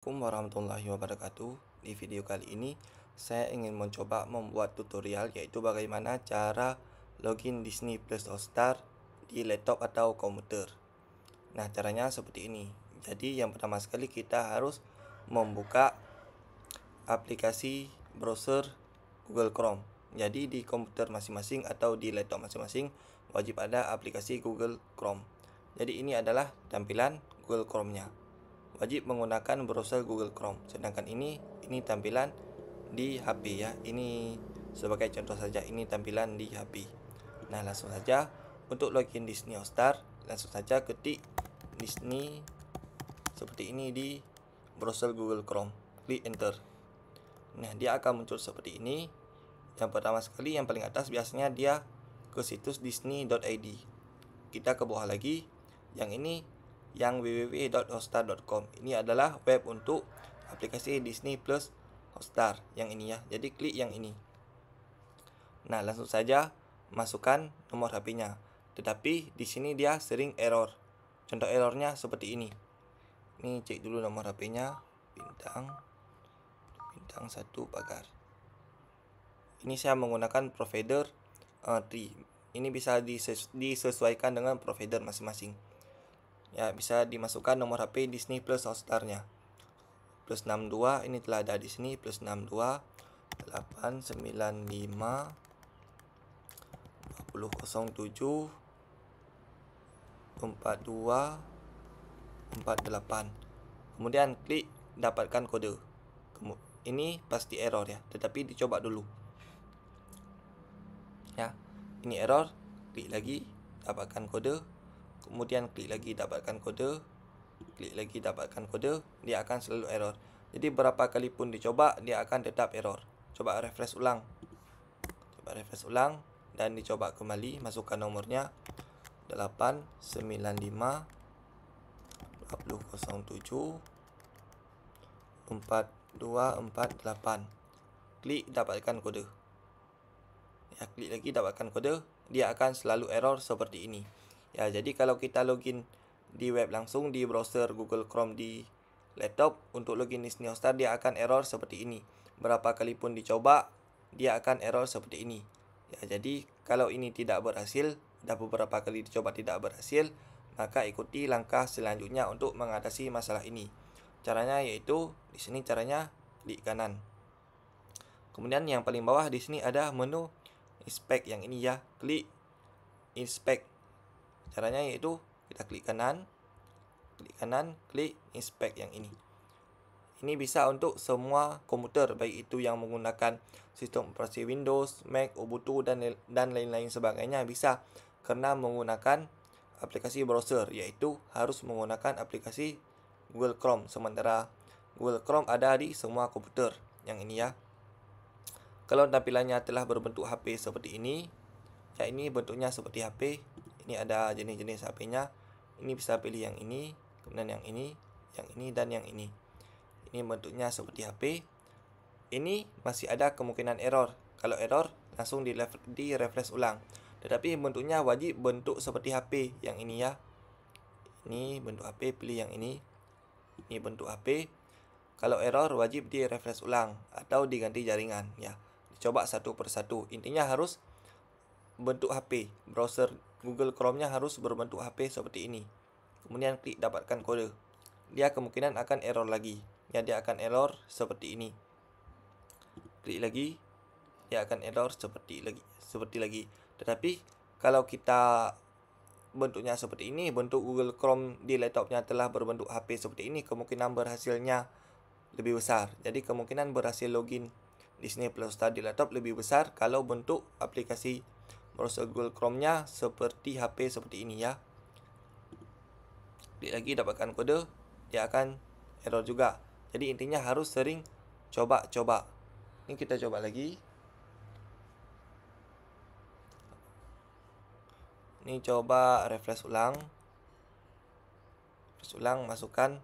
Assalamualaikum warahmatullahi wabarakatuh Di video kali ini saya ingin mencoba membuat tutorial yaitu bagaimana cara login Disney Plus All Star di laptop atau komputer Nah caranya seperti ini Jadi yang pertama sekali kita harus membuka aplikasi browser Google Chrome Jadi di komputer masing-masing atau di laptop masing-masing wajib ada aplikasi Google Chrome Jadi ini adalah tampilan Google Chrome-nya wajib menggunakan browser Google Chrome. Sedangkan ini ini tampilan di HP ya. Ini sebagai contoh saja ini tampilan di HP. Nah, langsung saja untuk login Disney Hotstar, langsung saja ketik Disney seperti ini di browser Google Chrome. Klik enter. Nah, dia akan muncul seperti ini. Yang pertama sekali yang paling atas biasanya dia ke situs disney.id. Kita ke bawah lagi. Yang ini yang www.hostar.com Ini adalah web untuk aplikasi Disney Plus Hostar yang ini ya. Jadi klik yang ini. Nah, langsung saja masukkan nomor HP-nya. Tetapi di sini dia sering error. Contoh errornya seperti ini. Ini cek dulu nomor HP-nya bintang bintang satu pagar. Ini saya menggunakan provider uh, eh, 3. Ini bisa dises disesuaikan dengan provider masing-masing ya bisa dimasukkan nomor HP Disney Plus Hotstar-nya. Plus 62 ini telah ada di sini plus 62 895 2007 42 48. Kemudian klik dapatkan kode. Ini pasti error ya, tetapi dicoba dulu. Ya, ini error, klik lagi dapatkan kode kemudian klik lagi dapatkan kode klik lagi dapatkan kode dia akan selalu error jadi berapa kali pun dicoba dia akan tetap error coba refresh ulang coba refresh ulang dan dicoba kembali masukkan nomornya 895-2007-4248 Klik dapatkan kode ya, Klik lagi dapatkan kode Dia akan selalu error seperti ini Ya, jadi kalau kita login di web langsung di browser Google Chrome di laptop untuk login di Neostar dia akan error seperti ini. Berapa kali pun dicoba dia akan error seperti ini. Ya, jadi kalau ini tidak berhasil, sudah beberapa kali dicoba tidak berhasil, maka ikuti langkah selanjutnya untuk mengatasi masalah ini. Caranya yaitu di sini caranya klik kanan. Kemudian yang paling bawah di sini ada menu inspect yang ini ya, klik inspect caranya yaitu kita klik kanan klik kanan klik inspect yang ini ini bisa untuk semua komputer baik itu yang menggunakan sistem operasi Windows, Mac, Ubuntu dan dan lain-lain sebagainya bisa karena menggunakan aplikasi browser yaitu harus menggunakan aplikasi Google Chrome sementara Google Chrome ada di semua komputer yang ini ya. Kalau tampilannya telah berbentuk HP seperti ini, ya ini bentuknya seperti HP, ini ada jenis-jenis HP-nya ini bisa pilih yang ini kemudian yang ini yang ini dan yang ini ini bentuknya seperti HP ini masih ada kemungkinan error kalau error langsung di, di refresh ulang tetapi bentuknya wajib bentuk seperti HP yang ini ya ini bentuk HP pilih yang ini ini bentuk HP kalau error wajib di refresh ulang atau diganti jaringan ya dicoba satu persatu intinya harus bentuk HP browser Google Chrome-nya harus berbentuk HP seperti ini. Kemudian klik dapatkan kode. Dia kemungkinan akan error lagi. Ya, dia akan error seperti ini. Klik lagi, dia akan error seperti lagi, seperti lagi. Tetapi kalau kita bentuknya seperti ini, bentuk Google Chrome di laptopnya telah berbentuk HP seperti ini, kemungkinan berhasilnya lebih besar. Jadi kemungkinan berhasil login Disney Plus Star di laptop lebih besar kalau bentuk aplikasi browser Google Chrome-nya seperti HP seperti ini ya. Klik lagi dapatkan kode, dia akan error juga. Jadi intinya harus sering coba-coba. Ini kita coba lagi. Ini coba refresh ulang. Refresh ulang, masukkan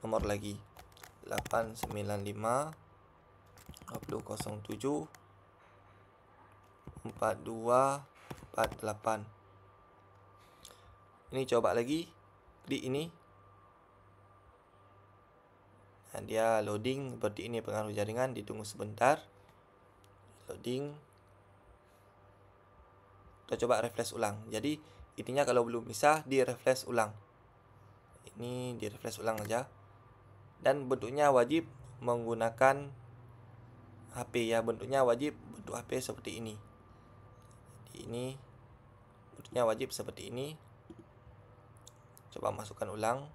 nomor lagi. 895 2007 42 48 ini coba lagi di ini nah, dia loading seperti ini pengaruh jaringan ditunggu sebentar loading kita coba refresh ulang jadi intinya kalau belum bisa di refresh ulang ini di refresh ulang aja dan bentuknya wajib menggunakan HP ya bentuknya wajib bentuk HP seperti ini ini berikutnya wajib seperti ini coba masukkan ulang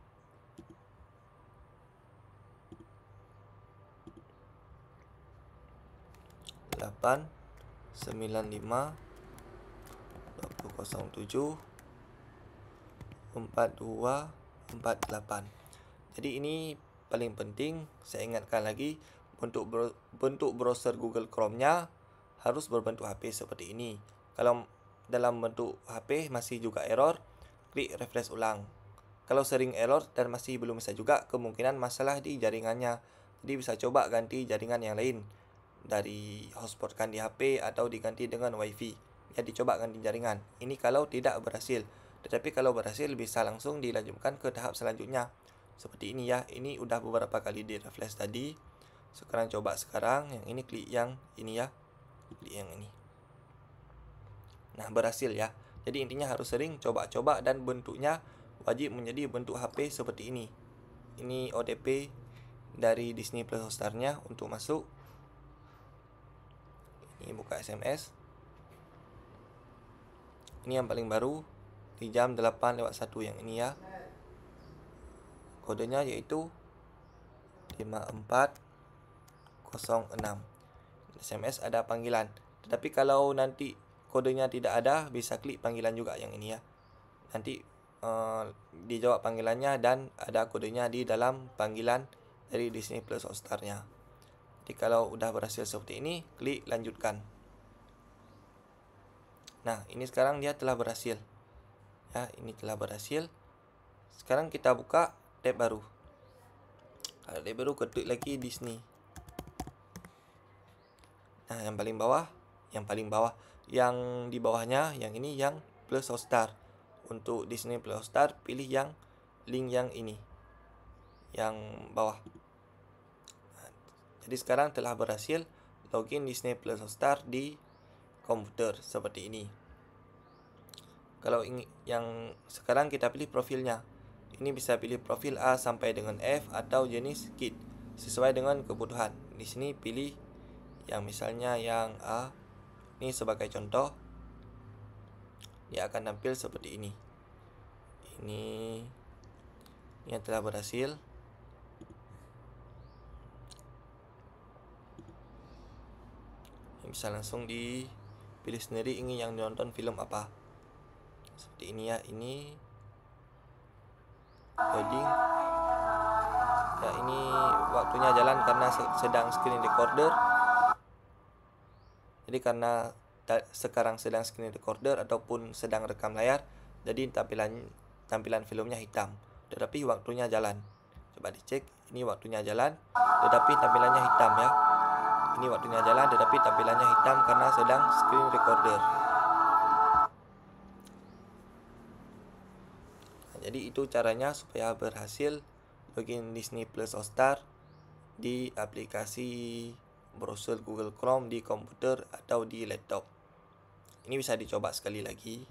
delapan sembilan lima dua puluh tujuh empat dua empat delapan jadi ini paling penting saya ingatkan lagi bentuk bentuk browser Google Chrome-nya harus berbentuk HP seperti ini kalau dalam bentuk HP masih juga error, klik refresh ulang. Kalau sering error dan masih belum bisa juga, kemungkinan masalah di jaringannya. Jadi bisa coba ganti jaringan yang lain dari hotspotkan di HP atau diganti dengan WiFi. Ya dicoba ganti jaringan. Ini kalau tidak berhasil. Tetapi kalau berhasil bisa langsung dilanjutkan ke tahap selanjutnya. Seperti ini ya. Ini udah beberapa kali di refresh tadi. Sekarang coba sekarang yang ini klik yang ini ya. Klik yang ini. Nah, berhasil ya. Jadi intinya harus sering coba-coba dan bentuknya wajib menjadi bentuk HP seperti ini. Ini ODP dari Disney Plus Hotstar-nya untuk masuk. Ini buka SMS. Ini yang paling baru di jam 8 lewat 1 yang ini ya. Kodenya yaitu 5406. SMS ada panggilan. Tetapi kalau nanti kodenya tidak ada bisa klik panggilan juga yang ini ya nanti uh, dijawab panggilannya dan ada kodenya di dalam panggilan dari Disney Plus Hotstar-nya jadi kalau udah berhasil seperti ini klik lanjutkan nah ini sekarang dia telah berhasil ya ini telah berhasil sekarang kita buka tab baru kalau tab baru ketik lagi Disney nah yang paling bawah yang paling bawah yang di bawahnya yang ini yang plus Hotstar untuk Disney plus Hotstar pilih yang link yang ini yang bawah jadi sekarang telah berhasil login Disney Plus Hotstar di komputer seperti ini kalau ingin yang sekarang kita pilih profilnya ini bisa pilih profil A sampai dengan F atau jenis kit sesuai dengan kebutuhan di sini pilih yang misalnya yang A ini sebagai contoh dia akan tampil seperti ini. Ini ini telah berhasil. bisa langsung dipilih sendiri ingin yang nonton film apa. Seperti ini ya, ini loading. Ya, ini waktunya jalan karena sedang screen recorder jadi karena sekarang sedang screen recorder ataupun sedang rekam layar jadi tampilan tampilan filmnya hitam tetapi waktunya jalan coba dicek ini waktunya jalan tetapi tampilannya hitam ya ini waktunya jalan tetapi tampilannya hitam karena sedang screen recorder nah, jadi itu caranya supaya berhasil login Disney Plus Hotstar di aplikasi browser Google Chrome di komputer atau di laptop. Ini bisa dicoba sekali lagi.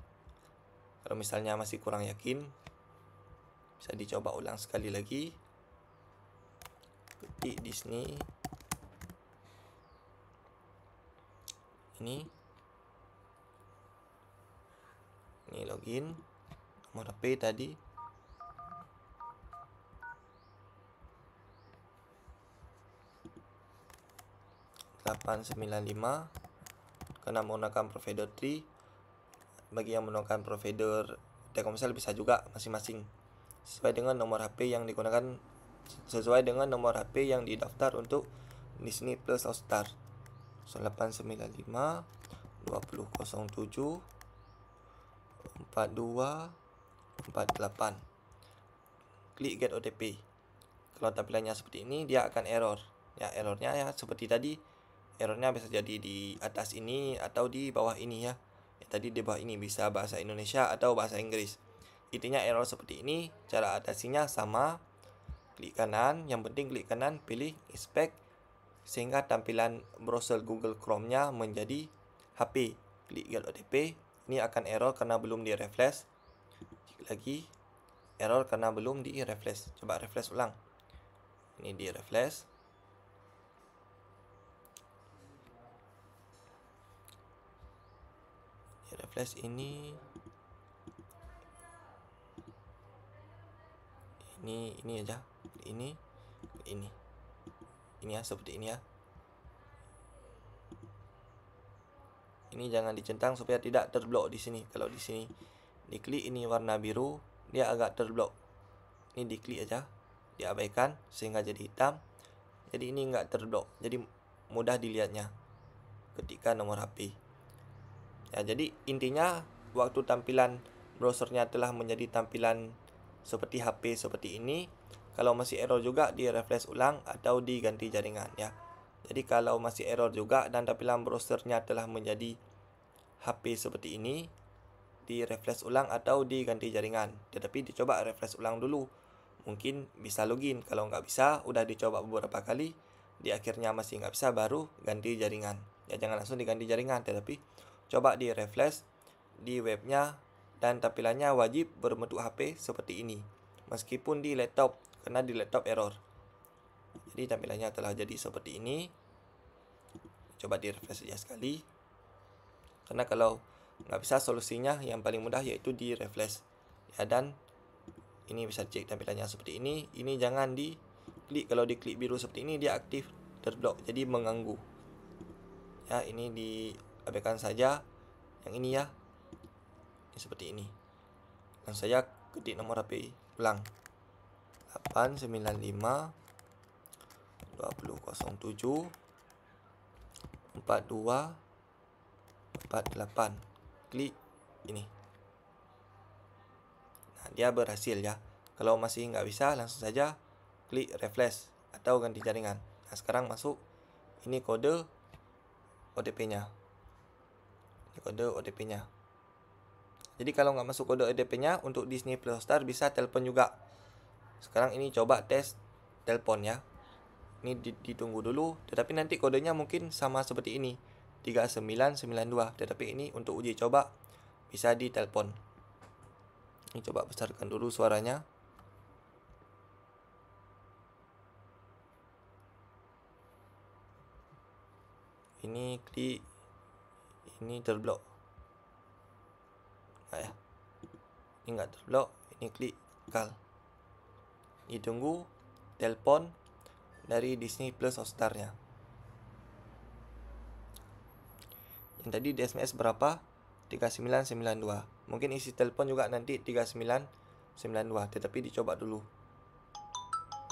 Kalau misalnya masih kurang yakin, bisa dicoba ulang sekali lagi. Ketik di sini. Ini. Ini login. Nomor HP tadi. 895 karena menggunakan provider 3 bagi yang menggunakan provider Telkomsel bisa juga masing-masing sesuai dengan nomor HP yang digunakan sesuai dengan nomor HP yang didaftar untuk Disney Plus All Star. 895 2007 42 48 klik get OTP kalau tampilannya seperti ini dia akan error ya errornya ya seperti tadi errornya bisa jadi di atas ini atau di bawah ini ya. ya tadi di bawah ini bisa bahasa Indonesia atau bahasa Inggris intinya error seperti ini cara atasinya sama klik kanan yang penting klik kanan pilih inspect sehingga tampilan browser Google Chrome-nya menjadi HP klik get OTP ini akan error karena belum di refresh klik lagi error karena belum di refresh coba refresh ulang ini di refresh flash ini ini ini aja ini ini ini ya seperti ini ya ini jangan dicentang supaya tidak terblok di sini kalau di sini diklik ini warna biru dia agak terblok ini diklik aja diabaikan sehingga jadi hitam jadi ini enggak terblok jadi mudah dilihatnya ketika nomor HP ya jadi intinya waktu tampilan browsernya telah menjadi tampilan seperti HP seperti ini kalau masih error juga di refresh ulang atau diganti jaringan ya jadi kalau masih error juga dan tampilan browsernya telah menjadi HP seperti ini di refresh ulang atau diganti jaringan tetapi dicoba refresh ulang dulu mungkin bisa login kalau nggak bisa udah dicoba beberapa kali di akhirnya masih nggak bisa baru ganti jaringan ya jangan langsung diganti jaringan tetapi Coba di refresh di webnya dan tampilannya wajib berbentuk HP seperti ini. Meskipun di laptop, karena di laptop error. Jadi tampilannya telah jadi seperti ini. Coba di refresh saja sekali. Karena kalau nggak bisa solusinya yang paling mudah yaitu di refresh. Ya dan ini bisa cek tampilannya seperti ini. Ini jangan di klik kalau di klik biru seperti ini dia aktif terblok jadi mengganggu. Ya ini di abaikan saja yang ini ya ini seperti ini dan saya ketik nomor HP ulang 895 2007 42 48 klik ini nah dia berhasil ya kalau masih nggak bisa langsung saja klik refresh atau ganti jaringan nah sekarang masuk ini kode OTP nya kode OTP-nya. Jadi kalau nggak masuk kode OTP-nya untuk Disney Plus Star bisa telepon juga. Sekarang ini coba tes telepon ya. Ini ditunggu dulu, tetapi nanti kodenya mungkin sama seperti ini. 3992, tetapi ini untuk uji coba bisa ditelepon. Ini coba besarkan dulu suaranya. Ini klik ini terblok ya. ini nggak terblok ini klik kal tunggu, telepon dari Disney Plus Ostarnya. yang tadi di SMS berapa 3992 mungkin isi telepon juga nanti 3992 tetapi dicoba dulu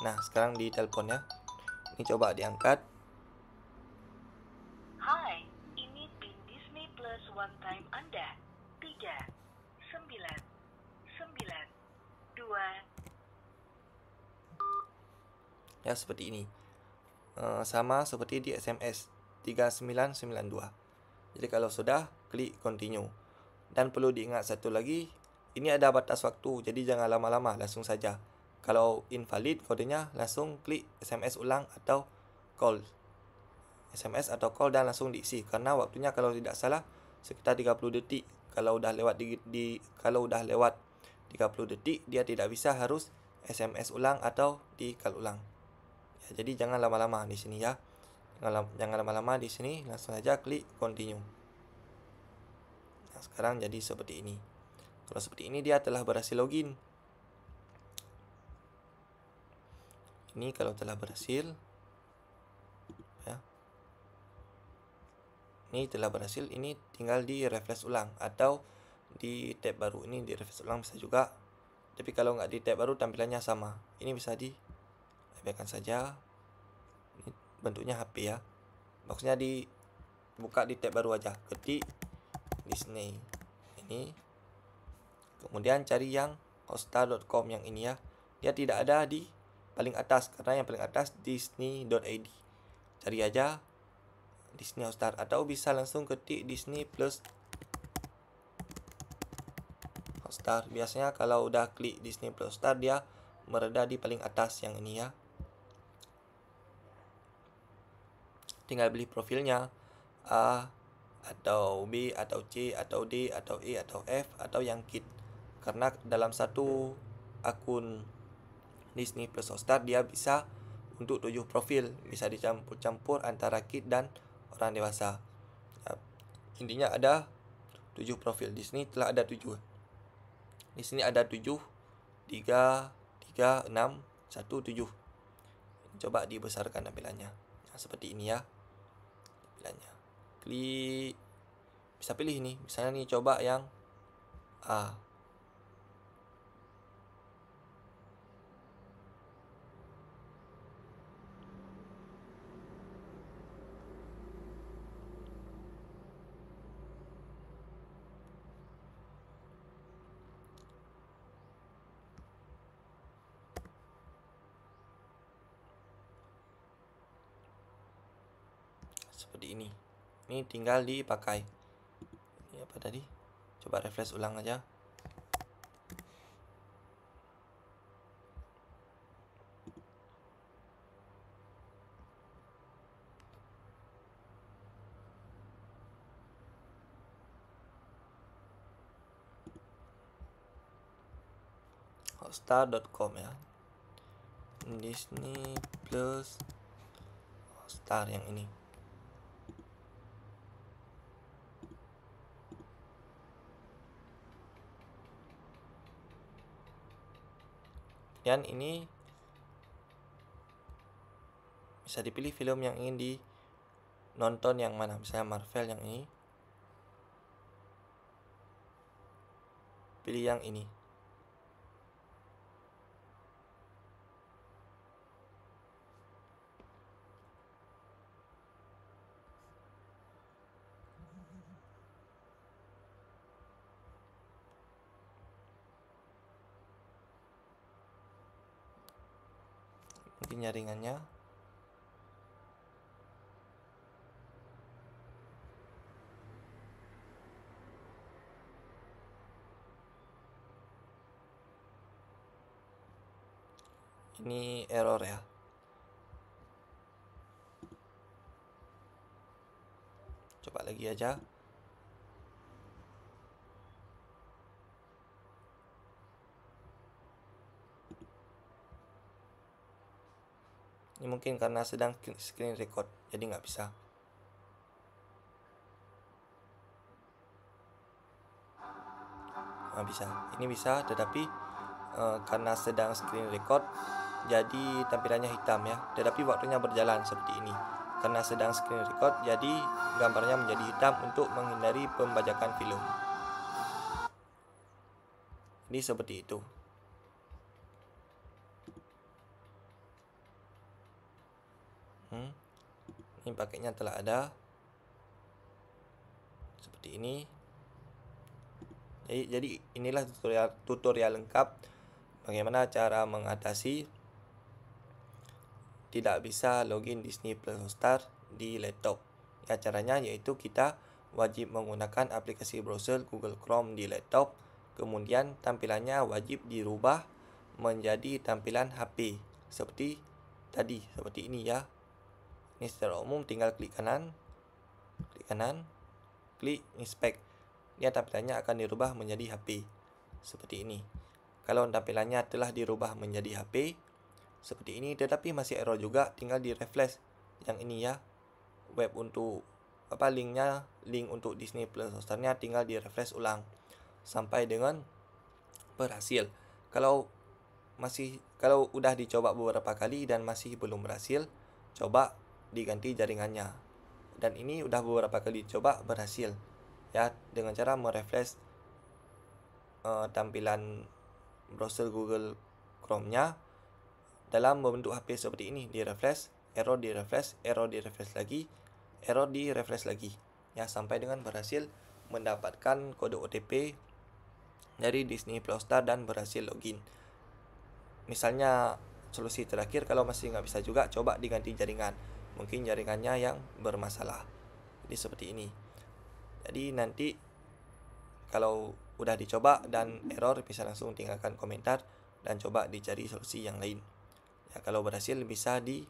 nah sekarang di telepon ya. ini coba diangkat one time Anda 3 9 9 2 Ya seperti ini eh, Sama seperti di SMS 3992 Jadi kalau sudah klik continue Dan perlu diingat satu lagi Ini ada batas waktu jadi jangan lama-lama langsung saja Kalau invalid kodenya langsung klik SMS ulang atau call SMS atau call dan langsung diisi karena waktunya kalau tidak salah sekitar 30 detik. Kalau udah lewat di, di kalau udah lewat 30 detik dia tidak bisa harus SMS ulang atau di-call ulang. Ya, jadi jangan lama-lama di sini ya. Jangan lama-lama di sini, langsung aja klik continue. Nah, sekarang jadi seperti ini. Kalau seperti ini dia telah berhasil login. Ini kalau telah berhasil, ini telah berhasil ini tinggal di refresh ulang atau di tab baru ini di refresh ulang bisa juga tapi kalau nggak di tab baru tampilannya sama ini bisa di abaikan saja ini bentuknya HP ya maksudnya di buka di tab baru aja ketik Disney ini kemudian cari yang hosta.com yang ini ya dia tidak ada di paling atas karena yang paling atas disney.id cari aja Disney Hotstar atau bisa langsung ketik Disney Plus Hotstar. Biasanya kalau udah klik Disney Plus Hotstar dia mereda di paling atas yang ini ya. Tinggal beli profilnya A atau B atau C atau D atau E atau F atau yang kit. Karena dalam satu akun Disney Plus Hotstar dia bisa untuk tujuh profil bisa dicampur-campur antara kit dan orang dewasa. Intinya ada tujuh profil Disney telah ada tujuh. Di sini ada tujuh, tiga, tiga, enam, satu, tujuh. Coba dibesarkan tampilannya. Nah, seperti ini ya tampilannya. Klik bisa pilih ini misalnya nih coba yang A seperti ini ini tinggal dipakai ini apa tadi coba refresh ulang aja star.com ya Disney Plus Star yang ini dan ini bisa dipilih film yang ingin di yang mana misalnya Marvel yang ini pilih yang ini di nyaringannya ini error ya coba lagi aja ini mungkin karena sedang screen record jadi nggak bisa Nggak bisa ini bisa tetapi e, karena sedang screen record jadi tampilannya hitam ya tetapi waktunya berjalan seperti ini karena sedang screen record jadi gambarnya menjadi hitam untuk menghindari pembajakan film ini seperti itu ini paketnya telah ada seperti ini jadi, jadi inilah tutorial tutorial lengkap bagaimana cara mengatasi tidak bisa login Disney Plus Star di laptop ya caranya yaitu kita wajib menggunakan aplikasi browser Google Chrome di laptop kemudian tampilannya wajib dirubah menjadi tampilan HP seperti tadi seperti ini ya ini secara umum tinggal klik kanan, klik kanan, klik inspect. Dia tampilannya akan dirubah menjadi HP seperti ini. Kalau tampilannya telah dirubah menjadi HP seperti ini tetapi masih error juga tinggal di refresh yang ini ya web untuk apa linknya link untuk Disney Plus hosternya tinggal di refresh ulang sampai dengan berhasil kalau masih kalau udah dicoba beberapa kali dan masih belum berhasil coba diganti jaringannya. Dan ini udah beberapa kali coba berhasil ya dengan cara merefresh uh, tampilan browser Google Chrome-nya dalam membentuk HP seperti ini di refresh, error di refresh, error di refresh lagi, error di refresh lagi ya sampai dengan berhasil mendapatkan kode OTP dari Disney Plus Star dan berhasil login. Misalnya solusi terakhir kalau masih nggak bisa juga coba diganti jaringan mungkin jaringannya yang bermasalah jadi seperti ini jadi nanti kalau udah dicoba dan error bisa langsung tinggalkan komentar dan coba dicari solusi yang lain ya kalau berhasil bisa di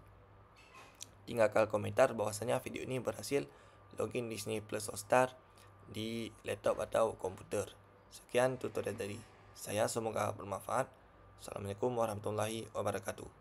tinggalkan komentar bahwasanya video ini berhasil login Disney Plus Hotstar di laptop atau komputer sekian tutorial dari saya semoga bermanfaat assalamualaikum warahmatullahi wabarakatuh